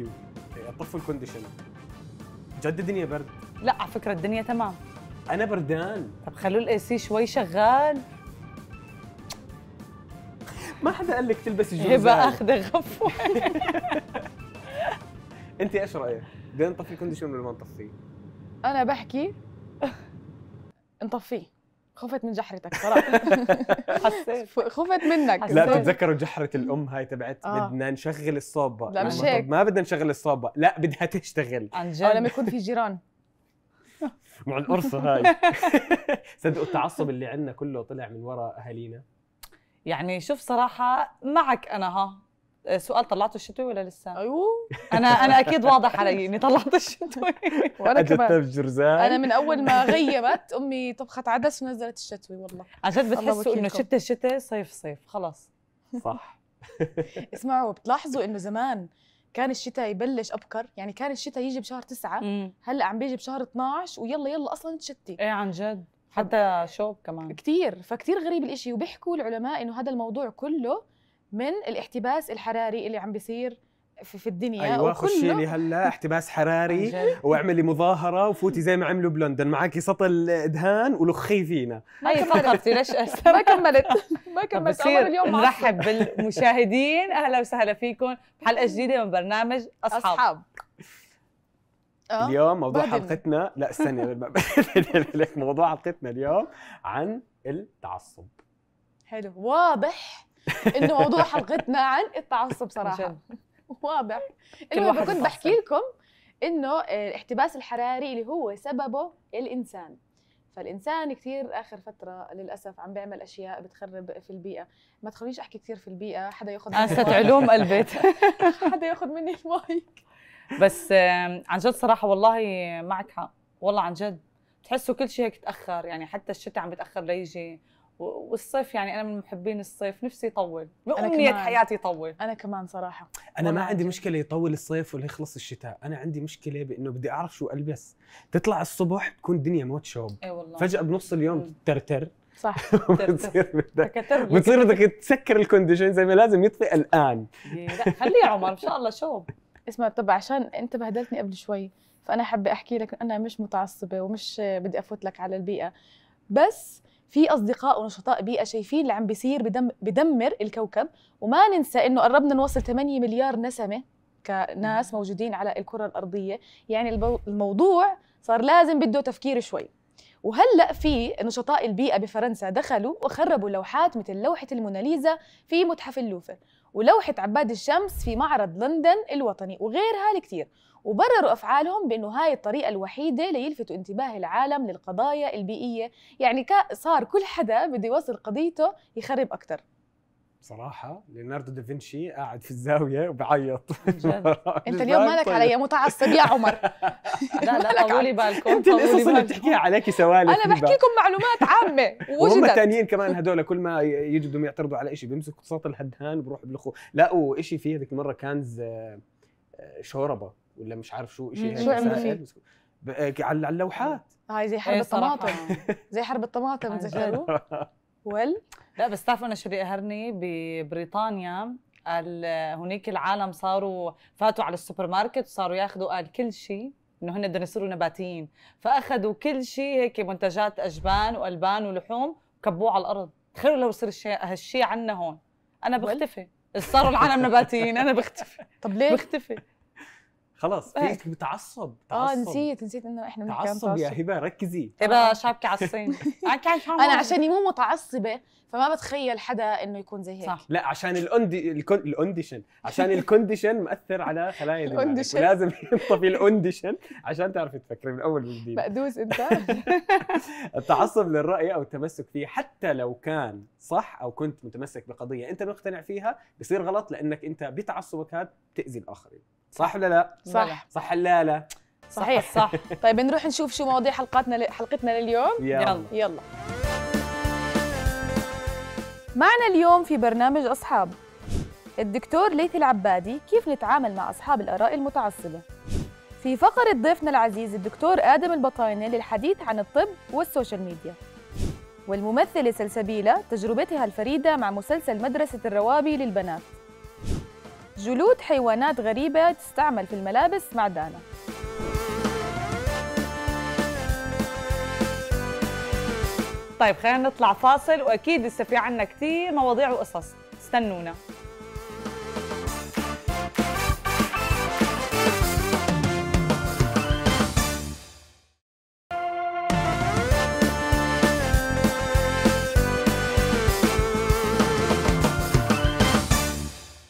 كيو اطفوا الكونديشن جد الدنيا برد لا على فكره الدنيا تمام انا بردان طب خلوا الاي سي شوي شغال ما حدا قال لك تلبسي إيه جوزان هبه اخذه غفوه انت ايش رايك؟ بدنا نطفي الكونديشن ولا ما نطفيه؟ انا بحكي نطفيه خفت من جحرتك صراحه حسيت خفت منك لا تتذكروا جحره الام هاي تبعت آه. بدنا نشغل الصابه لا مش هيك ما بدنا نشغل الصابه لا بدها تشتغل عن جد آه، لما يكون في جيران مع القرصه هاي صدقوا التعصب اللي عندنا كله طلع من وراء اهالينا يعني شوف صراحه معك انا ها آه، سؤال طلعتوا الشتوي ولا لسه؟ ايوه انا انا اكيد واضح علي اني طلعت الشتوي وانا كمان انا من اول ما غيمت امي طبخت عدس ونزلت الشتوي والله عن جد بتحسوا انه شتاء شتاء صيف صيف خلاص صح اسمعوا بتلاحظوا انه زمان كان الشتاء يبلش ابكر يعني كان الشتاء يجي بشهر تسعة هلا عم بيجي بشهر 12 ويلا يلا اصلا تشتي ايه عن جد حتى شوب كمان كثير فكثير غريب الإشي وبيحكوا العلماء انه هذا الموضوع كله من الاحتباس الحراري اللي عم بيصير في, في الدنيا ايوه خشي لي هلا احتباس حراري واعملي مظاهره وفوتي زي ما عملوا بلندن معك سطل دهان ولخي فينا هاي أيوة. فقرتي ليش ما كملت ما كملت عمر اليوم نرحب بالمشاهدين اهلا وسهلا فيكم بحلقه جديده من برنامج اصحاب, أصحاب. آه، اليوم موضوع حلقتنا لا استني موضوع حلقتنا اليوم عن التعصب حلو واضح انه موضوع حلقتنا عن التعصب صراحه واضح المهم كنت بحكي لكم انه آه، الاحتباس الحراري اللي هو سببه الانسان فالانسان كثير اخر فتره للاسف عم بيعمل اشياء بتخرب في البيئه ما تخلينيش احكي كثير في البيئه حدا ياخذ مني انست علوم البيت حدا ياخذ مني المايك بس عن جد صراحه والله معك حق والله عن جد بتحسوا كل شيء هيك تاخر يعني حتى الشتاء عم بتاخر ليجي والصيف يعني انا من محبين الصيف نفسي يطول امنيه حياتي يطول انا كمان صراحه انا ما عندي مشكله يطول الصيف ولا يخلص الشتاء انا عندي مشكله بانه بدي اعرف شو البس تطلع الصبح تكون الدنيا موت شوب اي والله فجاه بنص اليوم ترتر صح بتصير بدك بتصير بدك تسكر الكونديشن زي ما لازم يطفي الان إيه، لا خليه عمر ان شاء الله شوب اسمع طب عشان انت بهدلتني قبل شوي فانا حابه احكي لك انا مش متعصبه ومش بدي افوت لك على البيئه بس في اصدقاء ونشطاء بيئه شايفين اللي عم بيصير بدم بدمر الكوكب وما ننسى انه قربنا نوصل 8 مليار نسمه كناس موجودين على الكره الارضيه يعني الموضوع صار لازم بده تفكير شوي وهلا في نشطاء البيئه بفرنسا دخلوا وخربوا لوحات مثل لوحه الموناليزا في متحف اللوفر ولوحه عباد الشمس في معرض لندن الوطني وغيرها الكثير وبرروا أفعالهم بأنه هاي الطريقة الوحيدة ليلفتوا انتباه العالم للقضايا البيئية يعني صار كل حدا بده يوصل قضيته يخرب اكثر بصراحة ليوناردو دافنشي قاعد في الزاوية وبعيط انت اليوم مالك طيب. علي متعصب يا عمر لا لا طولي بالكم انت القصص اللي بتحكيها عليك سوالف انا بحكي لكم معلومات عامة وهم الثانيين كمان هدول كل ما يجدوا يعترضوا على شيء بيمسكوا صوت الهدهان وبروحوا بلخوا لقوا شيء فيه هذيك المرة كانز آه، آه، شوربة ولا مش عارف شو شيء شو عملوا آه، على اللوحات آه، هاي إيه، زي حرب الطماطم زي حرب الطماطم تذكروا ول؟ لا بس تعرفوا انا شو بيقهرني ببريطانيا قال العالم صاروا فاتوا على السوبر ماركت وصاروا ياخذوا قال كل شيء انه هن بدهم يصيروا نباتيين فاخذوا كل شيء هيك منتجات اجبان والبان ولحوم وكبوه على الارض تخيلوا لو يصير الشيء هالشيء عنا هون انا بختفي صاروا العالم نباتيين انا بختفي طب ليه بختفي خلاص فيك آه، تعصب اه نسيت نسيت انه احنا تعصب يا هبه ركزي هبه شابكه على الصين انا عشان مو متعصبه فما بتخيل حدا انه يكون زي هيك صح. لا عشان الاندي الاونديشن عشان الكونديشن مأثر على خلايا الاونديشن ولازم ينطفي الاونديشن عشان تعرفي تفكري من اول وجديد مقدوس انت التعصب للرأي او التمسك فيه حتى لو كان صح او كنت متمسك بقضيه انت مقتنع فيها بصير غلط لانك انت بتعصبك هذا بتأذي الاخرين صح ولا لا؟ صح صح لا لا صحيح صح طيب نروح نشوف شو مواضيع حلقاتنا ل... حلقتنا لليوم يلا يلا معنا اليوم في برنامج أصحاب الدكتور ليث العبادي كيف نتعامل مع أصحاب الآراء المتعصبة في فقرة ضيفنا العزيز الدكتور آدم البطاينة للحديث عن الطب والسوشيال ميديا والممثلة سلسبيلة تجربتها الفريدة مع مسلسل مدرسة الروابي للبنات جلود حيوانات غريبة تستعمل في الملابس دانا طيب خلينا نطلع فاصل واكيد لسه في عنا كثير مواضيع وقصص استنونا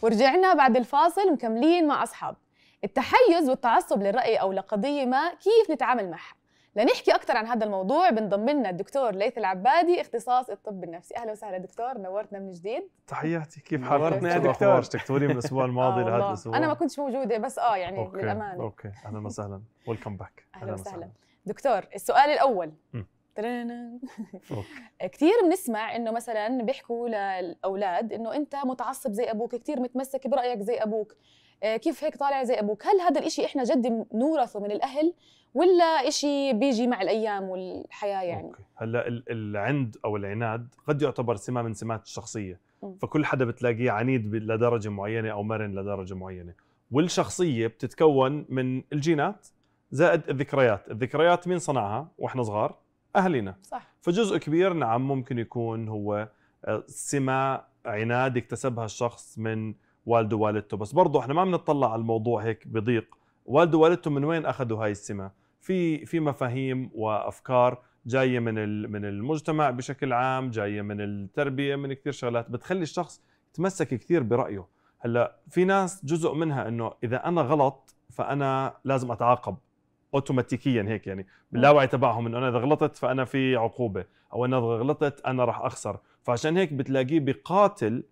ورجعنا بعد الفاصل مكملين مع أصحاب التحيز والتعصب للرأي أو لقضية ما كيف نتعامل معها لنحكي أكثر عن هذا الموضوع بنضم لنا الدكتور ليث العبادي اختصاص الطب النفسي أهلا وسهلا دكتور نورتنا من جديد تحياتي كيف حالك يا دكتور اشتقتوني من الأسبوع الماضي لهذا الأسبوع أنا ما كنتش موجودة بس آه يعني أوكي. للأمانة أوكي أهلا وسهلا ويلكم باك أهلا, أهلا وسهلا دكتور السؤال الأول م. كثير بنسمع انه مثلا بيحكوا للاولاد انه انت متعصب زي ابوك كثير متمسك برايك زي ابوك آه، كيف هيك طالع زي ابوك هل هذا الإشي احنا جد بنورثه من الاهل ولا إشي بيجي مع الايام والحياه يعني أوكي. هلا العند او العناد قد يعتبر سمه من سمات الشخصيه فكل حدا بتلاقيه عنيد لدرجه معينه او مرن لدرجه معينه والشخصيه بتتكون من الجينات زائد الذكريات الذكريات مين صنعها واحنا صغار اهلنا صح فجزء كبير نعم ممكن يكون هو آه، سمه عناد اكتسبها الشخص من والده ووالدته بس برضه احنا ما بنطلع على الموضوع هيك بضيق والده ووالدته من وين اخذوا هاي السمه في في مفاهيم وافكار جايه من من المجتمع بشكل عام جايه من التربيه من كثير شغلات بتخلي الشخص يتمسك كثير برايه هلا في ناس جزء منها انه اذا انا غلط فانا لازم اتعاقب اوتوماتيكيا هيك يعني باللاوعي آه. تبعهم انه انا اذا غلطت فانا في عقوبه او انا اذا غلطت انا راح اخسر فعشان هيك بتلاقيه بقاتل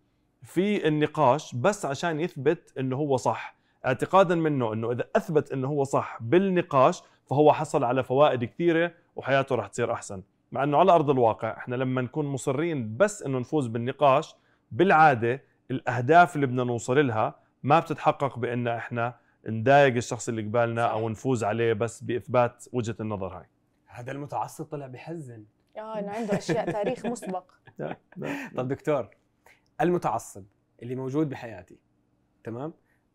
في النقاش بس عشان يثبت انه هو صح اعتقادا منه انه اذا اثبت انه هو صح بالنقاش فهو حصل على فوائد كثيره وحياته راح تصير احسن مع انه على ارض الواقع احنا لما نكون مصرين بس انه نفوز بالنقاش بالعاده الاهداف اللي بدنا نوصل لها ما بتتحقق بان احنا نضايق الشخص اللي قبالنا او نفوز عليه بس باثبات وجهه النظر هاي هذا المتعصب طلع بحزن اه انه عنده اشياء تاريخ مسبق طب دكتور المتعصب اللي موجود بحياتي تمام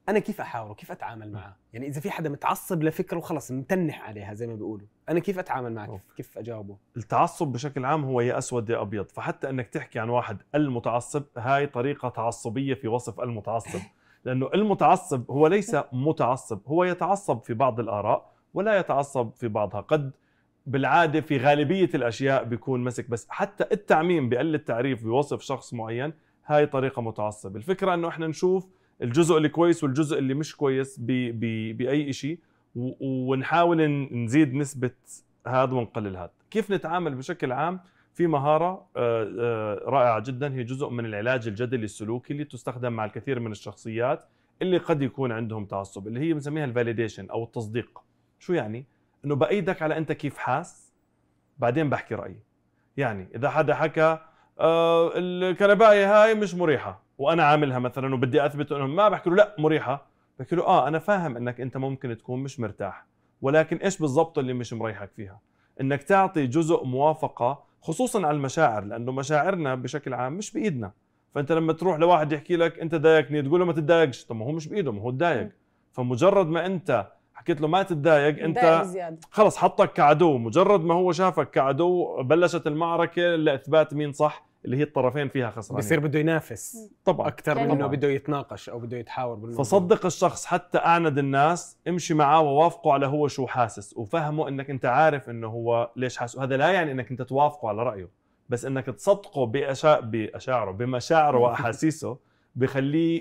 انا كيف احاوره كيف اتعامل معه يعني اذا في حدا متعصب لفكره وخلص متنح عليها زي ما بيقولوا انا كيف اتعامل معه كيف, كيف اجاوبه التعصب بشكل عام هو يا اسود يا ابيض فحتى انك تحكي عن واحد المتعصب هاي طريقه تعصبيه في وصف المتعصب لأنه المتعصب هو ليس متعصب هو يتعصب في بعض الآراء ولا يتعصب في بعضها قد بالعادة في غالبية الأشياء بيكون مسك بس حتى التعميم بقل التعريف بوصف شخص معين هاي طريقة متعصبة الفكرة أنه إحنا نشوف الجزء الكويس والجزء اللي مش كويس بي بي بأي شيء ونحاول نزيد نسبة هذا ونقلل هذا كيف نتعامل بشكل عام في مهارة آه، آه، رائعة جدا هي جزء من العلاج الجدلي السلوكي اللي تستخدم مع الكثير من الشخصيات اللي قد يكون عندهم تعصب اللي هي بنسميها الفاليديشن او التصديق شو يعني انه بايدك على انت كيف حاس بعدين بحكي رايي يعني اذا حدا حكى آه، الكنبايه هاي مش مريحه وانا عاملها مثلا وبدي اثبت انهم ما بحكي له لا مريحه بحكي له اه انا فاهم انك انت ممكن تكون مش مرتاح ولكن ايش بالضبط اللي مش مريحك فيها انك تعطي جزء موافقه خصوصا على المشاعر لانه مشاعرنا بشكل عام مش بايدنا فانت لما تروح لواحد يحكي لك انت ضايقني تقول له ما تتضايقش طب ما هو مش بايده ما هو تضايق فمجرد ما انت حكيت له ما تتضايق انت خلص حطك كعدو مجرد ما هو شافك كعدو بلشت المعركه لاثبات مين صح اللي هي الطرفين فيها خسرانين بصير بده ينافس طبعا اكثر يعني من انه بده يتناقش او بده يتحاور بالموضوع فصدق الشخص حتى اعند الناس امشي معاه ووافقه على هو شو حاسس وفهمه انك انت عارف انه هو ليش حاسس وهذا لا يعني انك انت توافقه على رايه بس انك تصدقه بأشا... باشاعره بمشاعره واحاسيسه بخليه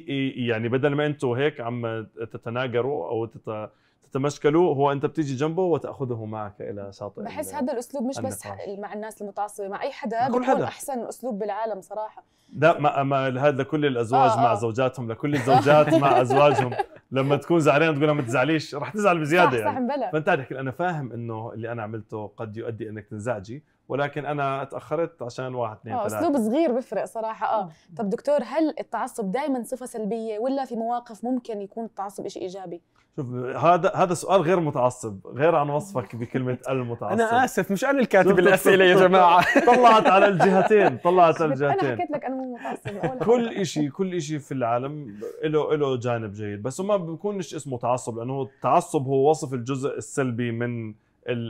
يعني بدل ما انتم هيك عم تتناقروا او تت... تمشكلوا هو انت بتيجي جنبه وتاخذه معك الى شاطئ بحس هذا الاسلوب مش بس مع الناس المتعصبه مع اي حدا كل حدا احسن اسلوب بالعالم صراحه لا ما, ما هذا لكل الازواج آه مع آه. زوجاتهم لكل الزوجات مع ازواجهم لما تكون زعلان تقول لها ما تزعليش رح تزعل بزياده صح يعني صح فانت تحكي انا فاهم انه اللي انا عملته قد يؤدي انك تنزعجي ولكن انا تاخرت عشان واحد اثنين آه، ثلاثه اسلوب صغير بفرق صراحه اه طب دكتور هل التعصب دائما صفه سلبيه ولا في مواقف ممكن يكون التعصب شيء ايجابي شوف هذا هذا سؤال غير متعصب غير عن وصفك بكلمه المتعصب انا اسف مش انا الكاتب الاسئله يا جماعه طلعت على الجهتين طلعت على الجهتين انا حكيت لك انا مو متعصب كل شيء كل شيء في العالم له له جانب جيد بس ما بيكونش اسمه تعصب لانه التعصب هو وصف الجزء السلبي من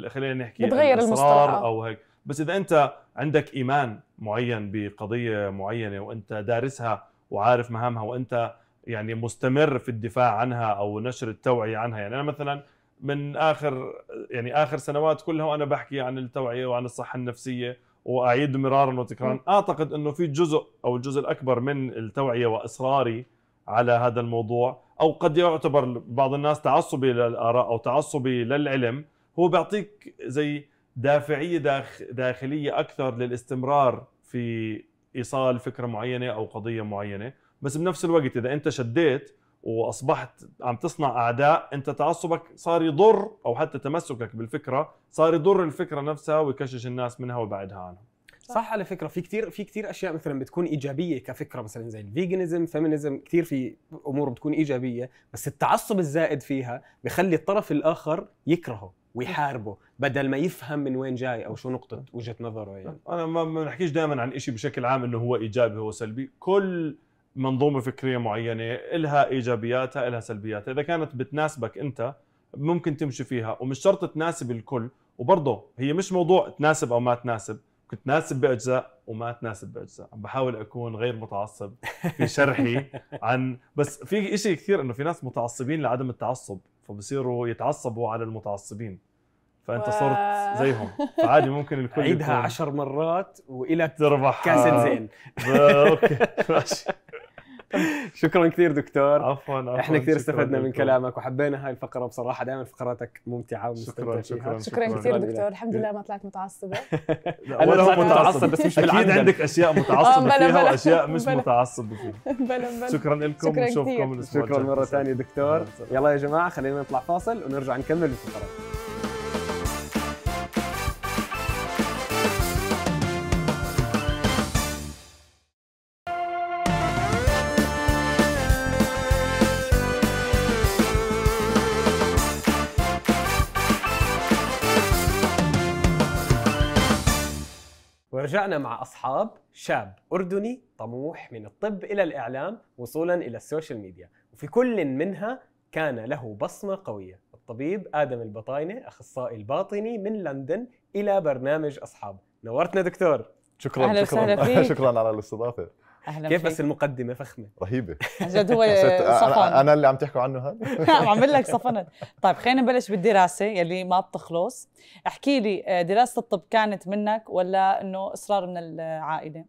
خلينا نحكي بتغير المصطلح آه. او هيك بس اذا انت عندك ايمان معين بقضيه معينه وانت دارسها وعارف مهامها وانت يعني مستمر في الدفاع عنها او نشر التوعيه عنها يعني انا مثلا من اخر يعني اخر سنوات كلها وانا بحكي عن التوعيه وعن الصحه النفسيه واعيد مرارا وتكرارا اعتقد انه في جزء او الجزء الاكبر من التوعيه واصراري على هذا الموضوع او قد يعتبر بعض الناس تعصبي للاراء او تعصبي للعلم هو بيعطيك زي دافعيه داخ داخليه اكثر للاستمرار في ايصال فكره معينه او قضيه معينه بس بنفس الوقت اذا انت شديت واصبحت عم تصنع اعداء انت تعصبك صار يضر او حتى تمسكك بالفكره صار يضر الفكره نفسها ويكشش الناس منها ويبعدها عنها صح. صح على فكره في كثير في كثير اشياء مثلا بتكون ايجابيه كفكره مثلا زي الفيجنزم فيمينزم كثير في امور بتكون ايجابيه بس التعصب الزائد فيها بخلي الطرف الاخر يكرهه إيه. ويحاربه بدل ما يفهم من وين جاي او شو نقطه وجهه نظره يعني انا ما بنحكيش دائما عن شيء بشكل عام انه هو ايجابي هو سلبي كل منظومه فكريه معينه لها ايجابياتها لها سلبياتها اذا كانت بتناسبك انت ممكن تمشي فيها ومش شرط تناسب الكل وبرضه هي مش موضوع تناسب او ما تناسب تناسب باجزاء وما تناسب باجزاء عم بحاول اكون غير متعصب في شرحي عن بس في شيء كثير انه في ناس متعصبين لعدم التعصب فبصيروا يتعصبوا على المتعصبين فانت صرت زيهم فعادي ممكن الكل عيدها عشر مرات والى تربح كاس زين آه، اوكي ماشي شكرا كثير دكتور عفوا عفوا احنا كثير استفدنا من كلامك وحبينا هاي الفقره بصراحه دائما فقراتك ممتعه ومستمتعه شكرا شكرا, شكرا شكرا كثير دكتور الحمد لله ما طلعت متعصبه ولا هو متعصب بس مش اكيد عندك اشياء متعصبه آه، فيها واشياء مش متعصب فيها بلا شكرا لكم ونشوفكم شكرا مره ثانيه دكتور يلا يا جماعه خلينا نطلع فاصل ونرجع نكمل الفقرات ورجعنا مع أصحاب شاب أردني طموح من الطب إلى الإعلام وصولا إلى السوشيال ميديا وفي كل منها كان له بصمة قوية الطبيب آدم البطاينة أخصائي الباطني من لندن إلى برنامج أصحاب نورتنا دكتور شكرا أهلا شكرا شكرا على الاستضافة اهلا كيف بس المقدمه فخمه رهيبه جد هو آه، آه، آه، انا اللي عم تحكوا عنه هذا عم اعمل لك صفنت طيب خلينا نبلش بالدراسه يلي ما بتخلص احكي لي دراسه الطب كانت منك ولا انه اصرار من العائله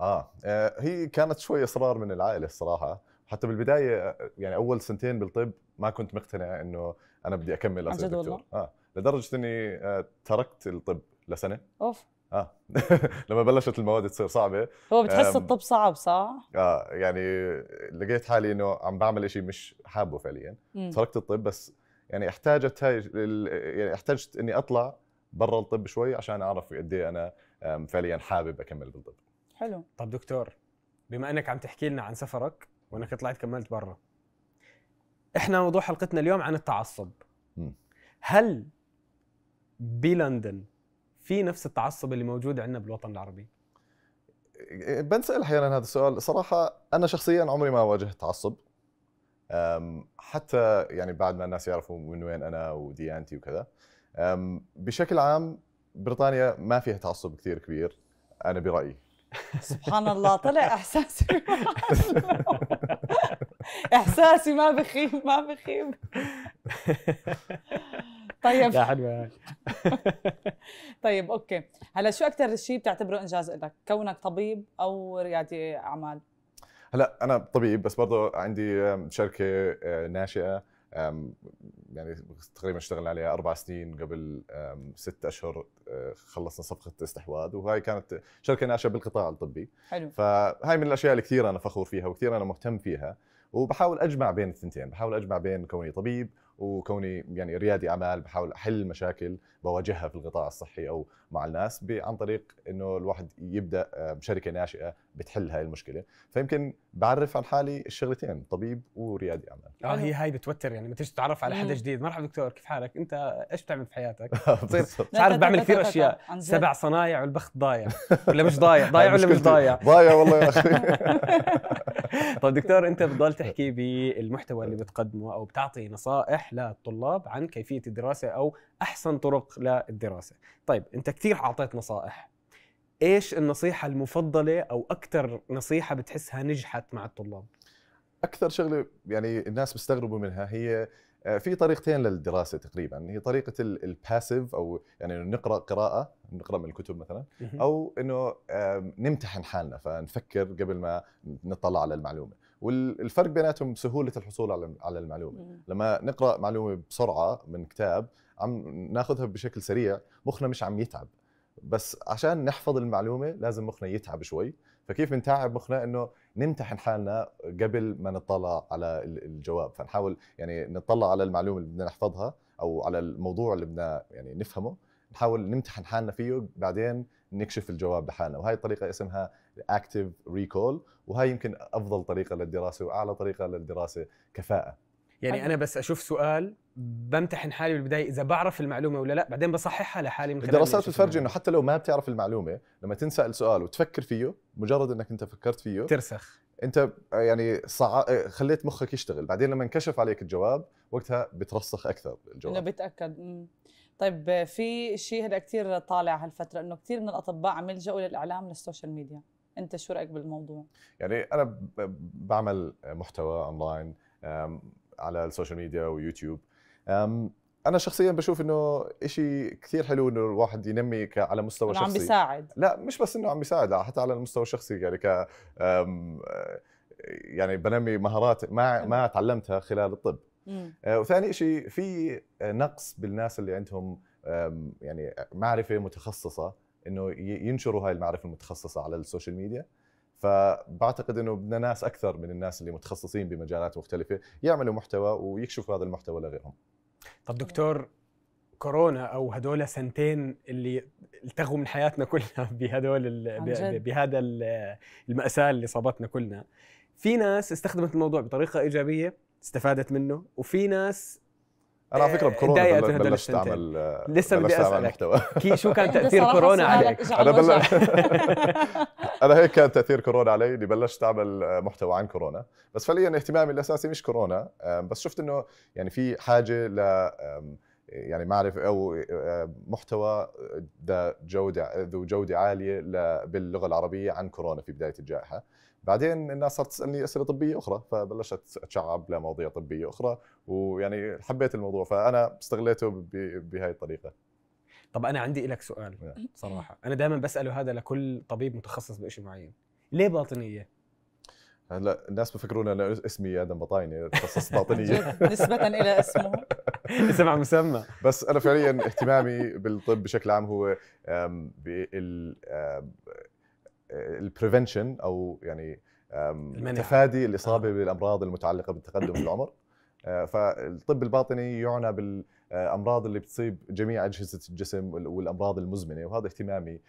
اه هي كانت شوي اصرار من العائله الصراحه حتى بالبدايه يعني اول سنتين بالطب ما كنت مقتنع انه انا بدي اكمل اصير دكتور اه لدرجه اني تركت الطب لسنه اوف اه لما بلشت المواد تصير صعبه هو بتحس الطب صعب صح؟ اه يعني لقيت حالي انه عم بعمل شيء مش حابه فعليا تركت الطب بس يعني احتاجت هاي يعني احتاجت اني اطلع برا الطب شوي عشان اعرف قد ايه انا فعليا حابب اكمل بالطب حلو طب دكتور بما انك عم تحكي لنا عن سفرك وانك طلعت كملت برا احنا موضوع حلقتنا اليوم عن التعصب هل بلندن في نفس التعصب اللي موجود عندنا بالوطن العربي بنسال احيانا هذا السؤال صراحه انا شخصيا عمري ما واجهت تعصب حتى يعني بعد ما الناس يعرفوا من وين انا وديانتي وكذا بشكل عام بريطانيا ما فيها تعصب كثير كبير انا برايي سبحان الله طلع احساسي احساسي ما بخيب ما بخيب طيب لا حلوه طيب اوكي هلا شو اكثر شيء بتعتبره انجاز لك كونك طبيب او ريادي اعمال هلا انا طبيب بس برضه عندي شركه آه، ناشئه يعني تقريبا اشتغل عليها اربع سنين قبل ست اشهر آه، خلصنا صفقه استحواذ وهاي كانت شركه ناشئه بالقطاع الطبي حلو فهاي من الاشياء اللي كثير انا فخور فيها وكثير انا مهتم فيها وبحاول اجمع بين الثنتين بحاول اجمع بين كوني طبيب وكوني يعني ريادي اعمال بحاول احل مشاكل بواجهها في القطاع الصحي او مع الناس عن طريق انه الواحد يبدا آه، بشركه ناشئه بتحل هاي المشكله فيمكن بعرف عن حالي الشغلتين طبيب وريادي اعمال اه هي هاي بتوتر يعني لما تيجي تتعرف على حدا جديد مرحبا دكتور كيف حالك انت ايش بتعمل في حياتك مش عارف بعمل كثير اشياء سبع صنايع والبخت ضايع ولا مش ضايع ضايع ولا مش ضايع ضايع والله يا اخي طيب دكتور انت بتضل تحكي بالمحتوى اللي بتقدمه او بتعطي نصائح للطلاب عن كيفيه الدراسه او احسن طرق للدراسه طيب انت كثير اعطيت نصائح ايش النصيحه المفضله او اكثر نصيحه بتحسها نجحت مع الطلاب اكثر شغله يعني الناس بيستغربوا منها هي آه، في طريقتين للدراسه تقريبا هي طريقه الباسيف او يعني نقرا قراءه نقرا من الكتب مثلا او انه نمتحن حالنا فنفكر قبل ما نطلع على المعلومه والفرق بيناتهم سهوله الحصول على المعلومه لما نقرا معلومه بسرعه من كتاب عم ناخذها بشكل سريع مخنا مش عم يتعب بس عشان نحفظ المعلومه لازم مخنا يتعب شوي فكيف بنتعب مخنا انه نمتحن حالنا قبل ما نطلع على الجواب فنحاول يعني نطلع على المعلومه اللي بدنا نحفظها او على الموضوع اللي بدنا يعني نفهمه نحاول نمتحن حالنا فيه بعدين نكشف الجواب لحالنا وهي الطريقه اسمها اكتيف ريكول وهي يمكن افضل طريقه للدراسه واعلى طريقه للدراسه كفاءه يعني انا بس اشوف سؤال بمتحن حالي بالبدايه اذا بعرف المعلومه ولا لا بعدين بصححها لحالي من خلال الدراسات بتفرج انه حتى لو ما بتعرف المعلومه لما تنسال سؤال وتفكر فيه مجرد انك انت فكرت فيه ترسخ انت يعني صع... خليت مخك يشتغل بعدين لما انكشف عليك الجواب وقتها بترسخ اكثر الجواب انه بتاكد طيب في شيء هلا كثير طالع هالفتره انه كثير من الاطباء عم يلجؤوا للاعلام للسوشيال ميديا انت شو رايك بالموضوع يعني انا بعمل محتوى اونلاين على السوشيال ميديا ويوتيوب انا شخصيا بشوف انه إشي كثير حلو انه الواحد ينمي على مستوى شخصي عم بيساعد لا مش بس انه عم بيساعد حتى على المستوى الشخصي يعني ك يعني بنمي مهارات ما ما تعلمتها خلال الطب أه، وثاني شيء في نقص بالناس اللي عندهم يعني معرفه متخصصه انه ينشروا هاي المعرفه المتخصصه على السوشيال ميديا فبعتقد انه بدنا ناس اكثر من الناس اللي متخصصين بمجالات مختلفه يعملوا محتوى ويكشفوا هذا المحتوى لغيرهم طب دكتور كورونا او هدول سنتين اللي التغوا من حياتنا كلنا بهدول بهذا الماساه اللي صابتنا كلنا في ناس استخدمت الموضوع بطريقه ايجابيه استفادت منه وفي ناس انا على فكره بكورونا بلشت اعمل لسه بدي اسالك محتوى كي شو كان تاثير كورونا عليك انا بل... انا هيك كان تاثير كورونا علي اللي بلشت اعمل آه، محتوى عن كورونا بس فعليا اهتمامي الاساسي مش كورونا بس شفت انه يعني في حاجه ل يعني معرفة أو آه، محتوى ذا جودة ذو جودة عالية باللغة العربية عن كورونا في بداية الجائحة بعدين الناس صارت تسالني اسئله طبيه اخرى فبلشت اتشعب لمواضيع طبيه اخرى ويعني حبيت الموضوع فانا استغليته بهاي الطريقه طب انا عندي لك سؤال صراحه انا دائما بساله هذا لكل طبيب متخصص بشيء معين ليه باطنيه هلا الناس بفكرون انا اسمي ادم بطاينه تخصص باطنيه نسبه الى اسمه اسم مسمى بس انا فعليا اهتمامي بالطب بشكل عام هو آه، البريفنشن او يعني تفادي الاصابه آه. بالامراض المتعلقه بالتقدم بالعمر آه، فالطب الباطني يعنى بالامراض اللي بتصيب جميع اجهزه الجسم والامراض المزمنه وهذا اهتمامي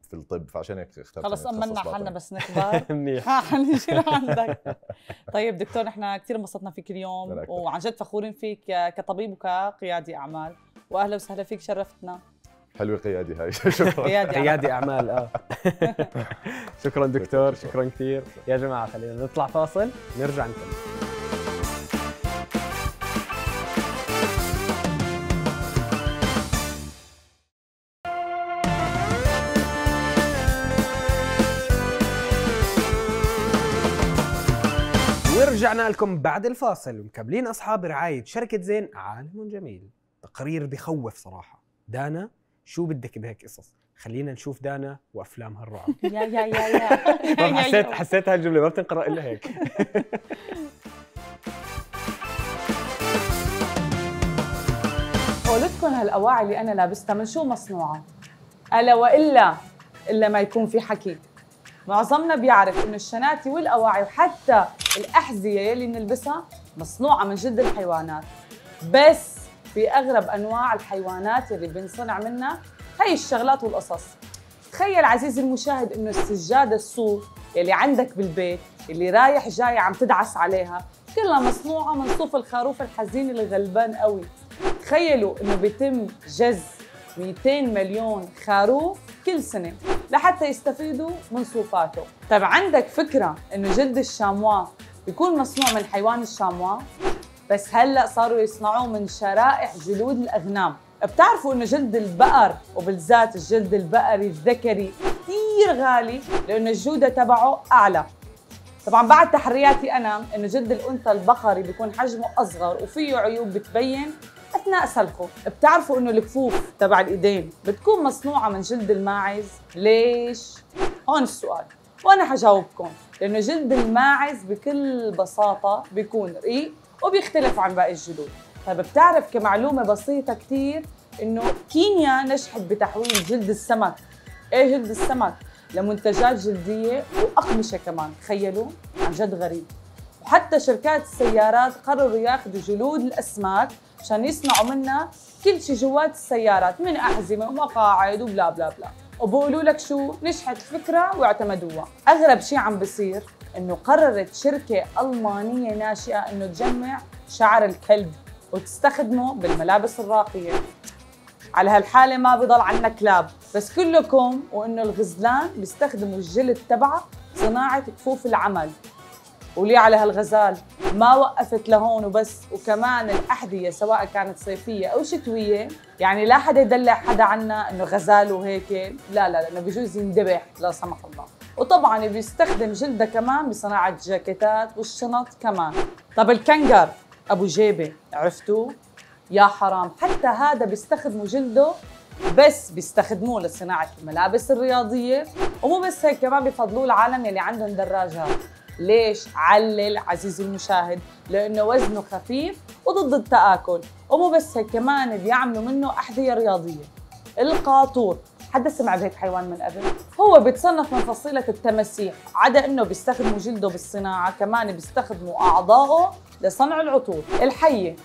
في الطب فعشان هيك اخترت خلص امنا حالنا بس نكبر منيح حنشيل عندك طيب دكتور نحن كثير انبسطنا فيك اليوم وعن جد فخورين فيك كطبيب وكقيادي اعمال واهلا وسهلا فيك شرفتنا حلوه قيادي هاي شكرا قيادي اعمال اه شكرا دكتور شكرا كثير يا جماعه خلينا نطلع فاصل نرجع نكمل رجعنا لكم بعد الفاصل ومكملين اصحاب رعايه شركه زين عالم جميل تقرير بخوف صراحه دانا شو بدك بهيك قصص خلينا نشوف دانا وافلامها الرعب يا يا يا يا حسيت حسيت هالجمله ما بتنقرا الا هيك قولتكم هالاواعي اللي انا لابستها من شو مصنوعه؟ الا والا الا ما يكون في حكي معظمنا بيعرف انه الشناتي والاواعي وحتى الاحذيه يلي بنلبسها مصنوعه من جلد الحيوانات بس باغرب انواع الحيوانات اللي بنصنع منها هي الشغلات والقصص تخيل عزيزي المشاهد انه السجاده الصوف اللي عندك بالبيت اللي رايح جاي عم تدعس عليها كلها مصنوعه من صوف الخروف الحزين اللي غلبان قوي تخيلوا انه بيتم جز 200 مليون خروف كل سنه لحتى يستفيدوا من صوفاته طب عندك فكره انه جلد الشاموا بيكون مصنوع من حيوان الشاموا بس هلا صاروا يصنعوه من شرائح جلود الاغنام بتعرفوا انه جلد البقر وبالذات الجلد البقري الذكري كثير غالي لانه الجوده تبعه اعلى طبعا بعد تحرياتي انا انه جلد الانثى البقري بيكون حجمه اصغر وفيه عيوب بتبين اثناء سلخه بتعرفوا انه الكفوف تبع الايدين بتكون مصنوعه من جلد الماعز ليش هون السؤال وانا حجاوبكم لانه جلد الماعز بكل بساطه بيكون رقيق وبيختلف عن باقي الجلود طيب بتعرف كمعلومه بسيطه كثير انه كينيا نجحت بتحويل جلد السمك ايه جلد السمك لمنتجات جلديه واقمشه كمان تخيلوا عن جد غريب وحتى شركات السيارات قرروا ياخذوا جلود الاسماك عشان يصنعوا منها كل شيء جوات السيارات من احزمه ومقاعد وبلا بلا بلا وبقولوا لك شو نجحت الفكره واعتمدوها اغرب شيء عم بصير انه قررت شركه المانيه ناشئه انه تجمع شعر الكلب وتستخدمه بالملابس الراقيه على هالحاله ما بضل عنا كلاب بس كلكم وانه الغزلان بيستخدموا الجلد تبعه صناعه كفوف العمل ولي على هالغزال ما وقفت لهون وبس وكمان الأحذية سواء كانت صيفية أو شتوية يعني لا حدا يدلع حدا عنا إنه غزال وهيك لا لا لأنه بجوز يندبح لا سمح الله وطبعا بيستخدم جلده كمان بصناعه جاكيتات والشنط كمان طب الكنجر ابو جيبه عرفتوه يا حرام حتى هذا بيستخدموا جلده بس بيستخدموه لصناعه الملابس الرياضيه ومو بس هيك كمان بفضلوه العالم اللي عندهم دراجات ليش علل عزيزي المشاهد لانه وزنه خفيف وضد التاكل ومو بس هيك كمان بيعملوا منه احذيه رياضيه القاطور حد سمع بهيك حيوان من قبل هو بيتصنف من فصيله التماسيح عدا انه بيستخدموا جلده بالصناعه كمان بيستخدموا اعضائه لصنع العطور الحيه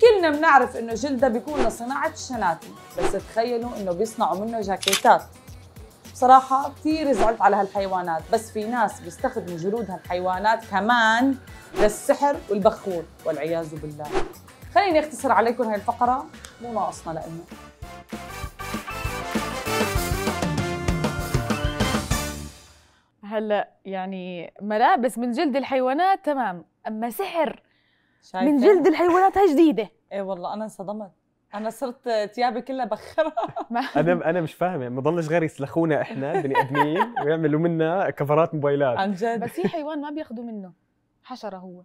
كلنا بنعرف انه جلده بيكون لصناعه الشناتي بس تخيلوا انه بيصنعوا منه جاكيتات بصراحة كثير زعلت على هالحيوانات بس في ناس بيستخدموا جلود هالحيوانات كمان للسحر والبخور والعياذ بالله خليني اختصر عليكم هاي الفقرة مو ناقصنا لإلنا هلا يعني ملابس من جلد الحيوانات تمام اما سحر شايفين. من جلد الحيوانات هاي جديده ايه والله انا انصدمت انا صرت ثيابي كلها بخرة انا انا مش فاهمه ما ضلش غير يسلخونا احنا بني ادمين ويعملوا منا كفرات موبايلات عن جد بس في حيوان ما بياخذوا منه حشره هو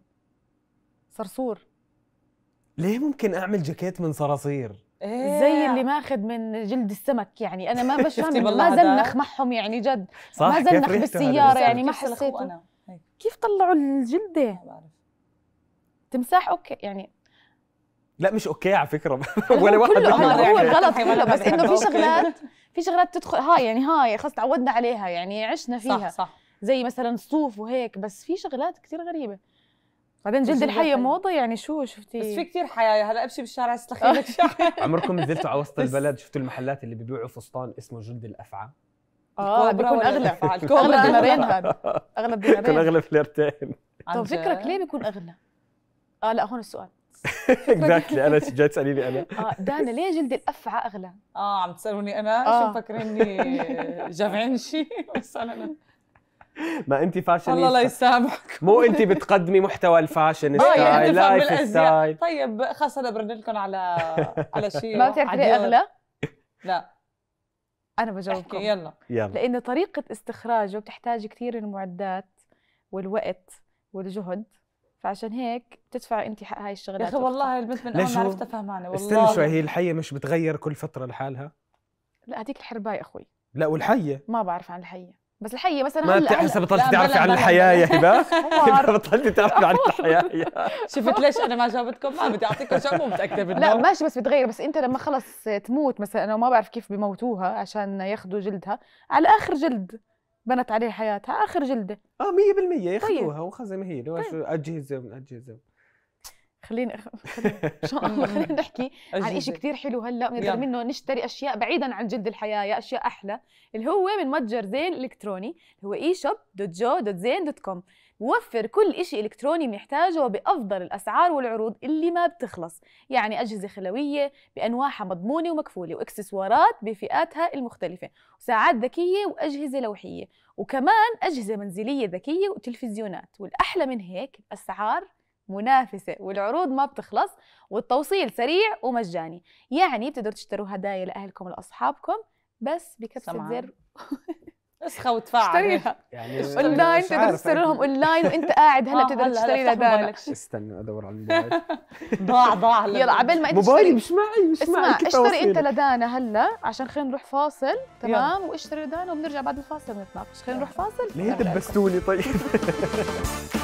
صرصور ليه ممكن اعمل جاكيت من صراصير زي إيه. اللي ماخذ من جلد السمك يعني انا ما بفهم ما زنخ معهم يعني جد صح ما زنخ بالسياره يعني ما حسيت كيف طلعوا الجلده تمساح اوكي يعني لا مش اوكي على فكره ولا واحد كله هو يعني غلط كله بس انه في شغلات في شغلات تدخل هاي يعني هاي خلص تعودنا عليها يعني عشنا فيها صح صح زي مثلا الصوف وهيك بس في شغلات كثير غريبه بعدين جلد الحية موضة يعني شو شفتي؟ بس في كثير حياة هلا امشي بالشارع استخيلك لك آه. عمركم نزلتوا على وسط البلد شفتوا المحلات اللي ببيعوا فستان اسمه جلد الافعى؟ اه بيكون اغلى اغلى دينارين هذا اغلى دينارين بيكون اغلى فليرتين طب فكرك ليه بيكون اغلى؟ اه لا هون السؤال اكزاكتلي انا جاي تساليني انا اه دانا ليه جلد الافعى اغلى؟ اه عم تسالوني انا شو آه. مفكريني جامعين شيء بس انا ما انت فاشن الله لا يسامحك مو انت بتقدمي محتوى الفاشن ستايل آه، يعني ستايل طيب خلص انا برن لكم على على شيء ما بتعرفي اغلى؟ لا انا بجاوبكم يلا يلا لانه طريقه استخراجه بتحتاج كثير المعدات والوقت والجهد فعشان هيك بتدفع انت حق هاي الشغلات يا اخي والله البنت من اول ما عرفتها فهمانه والله استنى شوي هي الحيه مش بتغير كل فتره لحالها لا هذيك الحرباي اخوي لا والحيه ما بعرف عن الحيه بس الحقيقه مثلا ما هسه بطلتي تعرفي عن الحياه يا هبه هبه بطلتي تعرفي عن الحياه شفت ليش انا ما جاوبتكم ما بدي اعطيكم شو مو متاكده منه لا ماشي بس بتغير بس انت لما خلص تموت مثلا انا ما بعرف كيف بموتوها عشان ياخذوا جلدها على اخر جلد بنت عليه حياتها اخر جلده اه 100% ياخذوها وخذها ما هي طيب. اجهزه من اجهزه خلينا ان شاء الله خلينا نحكي عن شيء كثير حلو هلا بنقدر منه نشتري اشياء بعيدا عن جلد الحياه يا اشياء احلى اللي هو من متجر زين الكتروني هو اي شوب دوت جو دوت زين دوت كوم موفر كل شيء إلكتروني بنحتاجه بأفضل الأسعار والعروض اللي ما بتخلص يعني أجهزة خلوية بأنواعها مضمونة ومكفولة وإكسسوارات بفئاتها المختلفة وساعات ذكية وأجهزة لوحية وكمان أجهزة منزلية ذكية وتلفزيونات والأحلى من هيك أسعار منافسة والعروض ما بتخلص والتوصيل سريع ومجاني يعني بتقدروا تشتروا هدايا لأهلكم ولأصحابكم بس بكبسة زر اسخى وتفاعل يعني اونلاين تقدر تشتري لهم اونلاين وانت قاعد هلا بتقدر آه، تشتري لبالك استنى ادور على الموبايل ضاع ضاع يلا عبال ما انت موبايلي مش معي مش معي اسمع اشتري انت لدانا هلا عشان خلينا نروح فاصل تمام واشتري لدانا وبنرجع بعد الفاصل نتناقش خلينا نروح فاصل ليه دبستوني طيب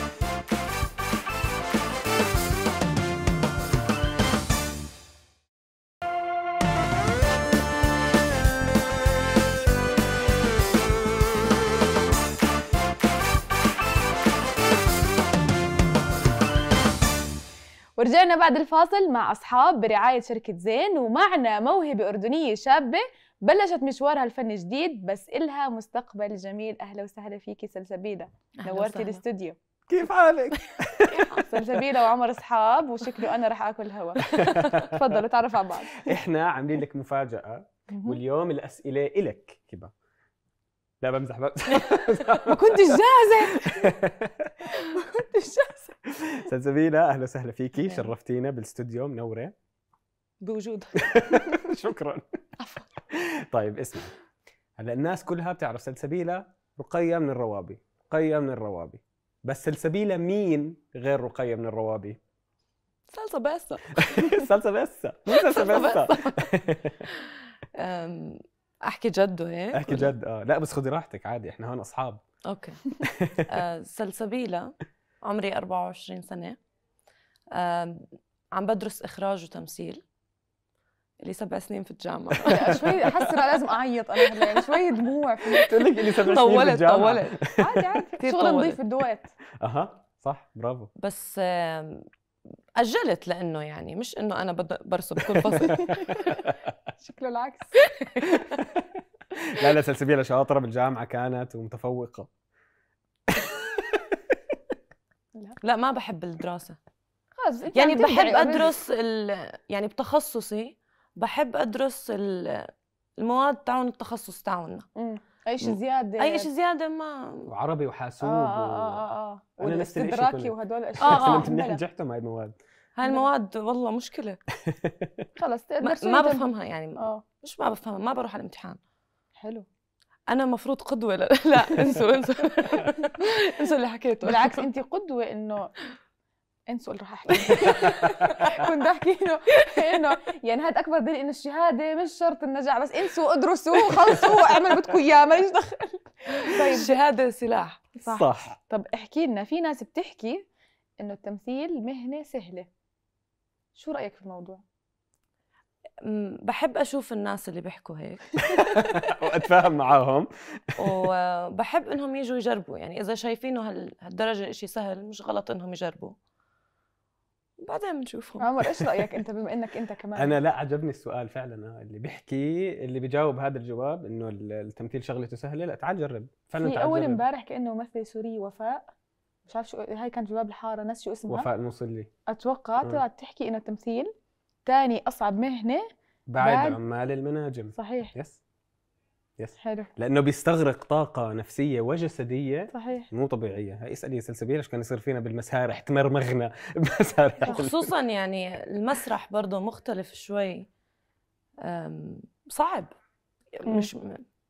ورجعنا بعد الفاصل مع أصحاب برعاية شركة زين ومعنا موهبة أردنية شابة بلشت مشوارها الفني جديد بس إلها مستقبل جميل أهلا وسهلا فيكي سلسبيلة نورتي الاستوديو كيف حالك؟ سلسبيلة وعمر أصحاب وشكله أنا رح آكل هوا تفضلوا تعرف على بعض إحنا عاملين لك مفاجأة واليوم الأسئلة إلك كبا لا بمزح بمزح ما كنتش جاهزه ما كنتش جاهزه سلسبيله اهلا وسهلا فيكي شرفتينا بالاستوديو منوره بوجودك شكرا طيب اسمع هلا الناس كلها بتعرف سلسبيلا رقيه من الروابي رقيه من الروابي بس سلسبيلا مين غير رقيه من الروابي صلصه بس صلصه بس صلصه بس احكي جد هيك إيه؟ احكي جد اه لا بس خذي راحتك عادي احنا هون اصحاب اوكي آه سلسبيلة عمري 24 سنة آه عم بدرس اخراج وتمثيل لي سبع سنين في الجامعة يعني شوي حاسة لازم أعيط أنا هلا يعني شوي دموع في تقول لك لي سبع سنين في الجامعة طولت طولت عادي عادي شغل نظيف الدوات أها صح برافو بس اجلت لانه يعني مش انه انا بدي برسم كل فصل شكله العكس لا لا سلسبيلة شاطره بالجامعه كانت ومتفوقه لا. لا ما بحب الدراسه يعني بحب يعني. ادرس يعني بتخصصي بحب ادرس المواد تاعون التخصص تاعونا اي شيء زياده اي شيء زياده ما وعربي وحاسوب اه اه اه, آه. انا نفس الشيء وهدول آه، الاشياء آه آه. منيح نجحتهم هاي المواد هاي المواد والله مشكله خلص ما, ما بفهمها يعني آه. مش ما بفهمها ما بروح على الامتحان حلو انا مفروض قدوه لا, لا انسوا انسوا انسوا اللي حكيته بالعكس انت قدوه انه انسوا اللي راح احكي كنت احكي انه انه يعني هذا اكبر دليل انه الشهاده مش شرط النجاح بس انسوا ادرسوا خلصوا اعملوا بدكم اياه ماليش دخل طيب الشهاده سلاح صح. صح طب احكي لنا في ناس بتحكي انه التمثيل مهنه سهله شو رايك في الموضوع بحب اشوف الناس اللي بيحكوا هيك واتفاهم معاهم وبحب انهم يجوا يجربوا يعني اذا شايفينه هالدرجه شيء سهل مش غلط انهم يجربوا بعدين بنشوفهم عمر ايش رايك انت بما انك انت كمان انا لا عجبني السؤال فعلا آه، اللي بيحكي اللي بيجاوب هذا الجواب انه التمثيل شغلته سهله لا تعال جرب فعلا في اول امبارح كانه ممثله سوريه وفاء مش عارف شو هاي كانت جواب الحاره ناس شو اسمها وفاء المصلي اتوقع آه. طلعت تحكي انه التمثيل ثاني اصعب مهنه بعد, بعد عمال المناجم صحيح يس يس حلو لانه بيستغرق طاقه نفسيه وجسديه صحيح مو طبيعيه هاي اسالي يا سلسبيل ايش كان يصير فينا بالمسارح تمرمغنا بمسارح خصوصا يعني المسرح برضه مختلف شوي صعب مش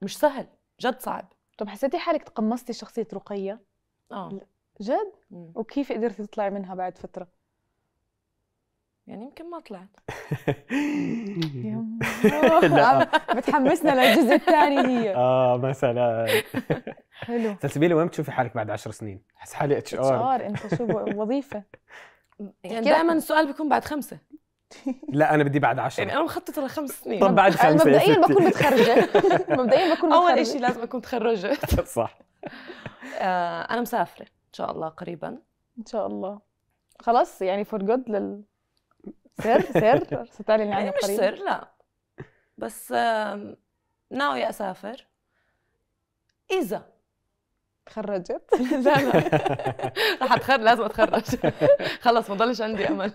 مش سهل جد صعب طب حسيتي حالك تقمصتي شخصيه رقيه اه جد وكيف قدرتي تطلعي منها بعد فتره يعني يمكن ما طلعت بتحمسنا للجزء الثاني هي اه مثلا حلو تسبيلي وين بتشوفي حالك بعد 10 سنين؟ احس حالي اتش ار اتش ار انت شو وظيفه يعني دائما السؤال بيكون بعد خمسه لا انا بدي بعد 10 يعني انا مخطط لخمس سنين طب بعد خمسه مبدئيا بكون متخرجه مبدئيا بكون متخرجه اول شيء لازم اكون متخرجه صح آه، انا مسافره ان شاء الله قريبا ان شاء الله خلاص يعني فور جود لل سر سر ستعلن عنه يعني إيه، مش سر لا بس ناوية أسافر إذا تخرجت لا لا رح أتخرج لازم أتخرج خلص ما ضلش عندي أمل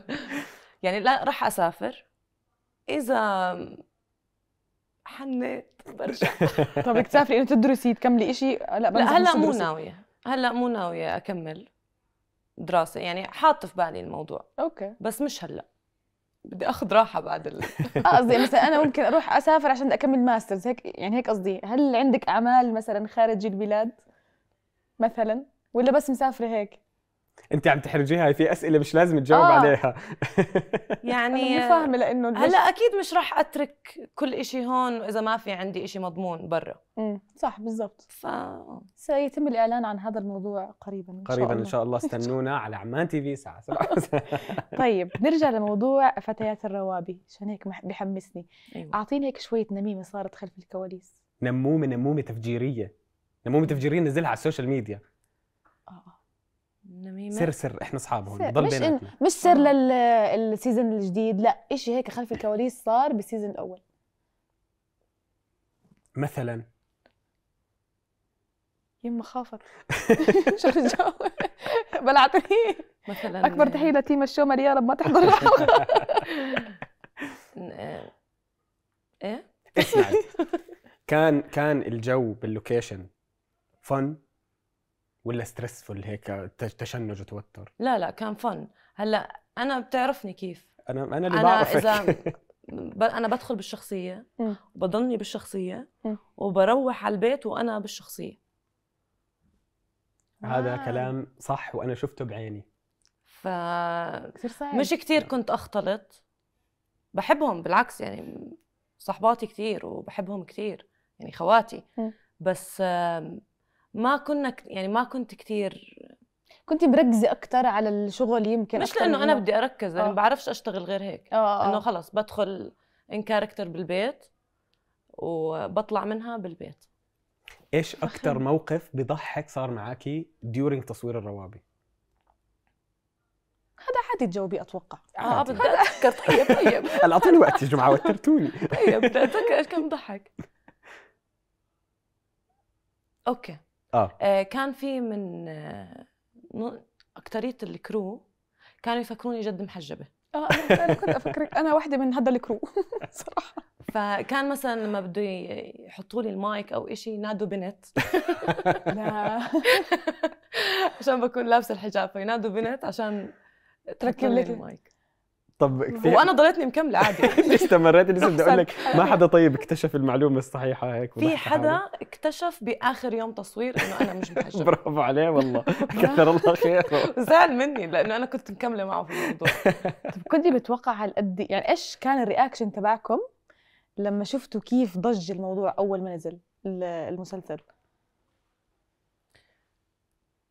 يعني لا رح أسافر إذا حنيت برجع طب بدك تسافري انه تدرسي تكملي شيء هلا لا هلا مو ناويه هلا مو ناويه اكمل دراسه يعني حاطه في بالي الموضوع اوكي بس مش هلا بدي اخذ راحه بعد ال... اه قصدي مثلا انا ممكن اروح اسافر عشان اكمل ماسترز هيك يعني هيك قصدي هل عندك اعمال مثلا خارج البلاد مثلا ولا بس مسافره هيك انت عم تحرجيها في اسئله مش لازم تجاوب آه. عليها يعني فاهمه لانه هلا اكيد مش راح اترك كل إشي هون اذا ما في عندي إشي مضمون برا امم صح بالضبط ف سيتم الاعلان عن هذا الموضوع قريبا إن قريبا شاء الله. ان شاء الله استنونا على عمان تي في ساعه 7 طيب نرجع لموضوع فتيات الروابي عشان هيك بحمسني أيوة. اعطيني هيك شويه نميمه صارت خلف الكواليس نمومه نمومه تفجيريه نمومه تفجيريه نزلها على السوشيال ميديا نميمة سر احنا اصحاب هون ضل مش إن... مش سر للسيزون الجديد لا شيء هيك خلف الكواليس صار بالسيزون الاول مثلا يما خافت شو الجو بلعتني مثلا اكبر تحيه لتيم الشومر يا رب ما تحضر الحلقه ايه كان كان الجو باللوكيشن فن ولا ستريسفول هيك تشنج وتوتر لا لا كان فن هلا انا بتعرفني كيف انا انا اللي أنا اذا اذا انا بدخل بالشخصيه وبضلني بالشخصيه وبروح على البيت وانا بالشخصيه هذا كلام صح وانا شفته بعيني ف كثير صعب مش كثير نعم. كنت اختلط بحبهم بالعكس يعني صحباتي كثير وبحبهم كثير يعني خواتي بس ما كنا يعني ما كنت كثير كنت مركزه اكثر على الشغل يمكن مش لانه انا بدي اركز لانه آه. ما بعرفش اشتغل غير هيك آه آه. آه. انه خلص بدخل ان كاركتر بالبيت وبطلع منها بالبيت ايش اكثر موقف بضحك صار معك ديورينج تصوير الروابي هذا عادي تجاوبي اتوقع اه بدي اتذكر طيب طيب هلا اعطوني وقت يا جماعه وترتوني طيب بدي اتذكر ايش كان مضحك اوكي آه. آه كان في من آه اكثريه الكرو كانوا يفكروني جد محجبه اه انا كنت افكرك انا واحده من هذا الكرو صراحه فكان مثلا لما بده يحطوا لي المايك او شيء ينادوا بنت عشان بكون لابسه الحجاب فينادوا بنت عشان تركب لك المايك طب كفايه وانا ضليتني مكمله عادي استمريت لسه بدي اقول لك ما حدا طيب اكتشف المعلومه الصحيحه هيك في حدا اكتشف باخر يوم تصوير انه انا مش بحجب برافو عليه والله كثر الله خيره زعل مني لانه انا كنت مكمله معه في الموضوع طب كنتي بتوقع هالقد يعني ايش كان الرياكشن تبعكم لما شفتوا كيف ضج الموضوع اول ما نزل المسلسل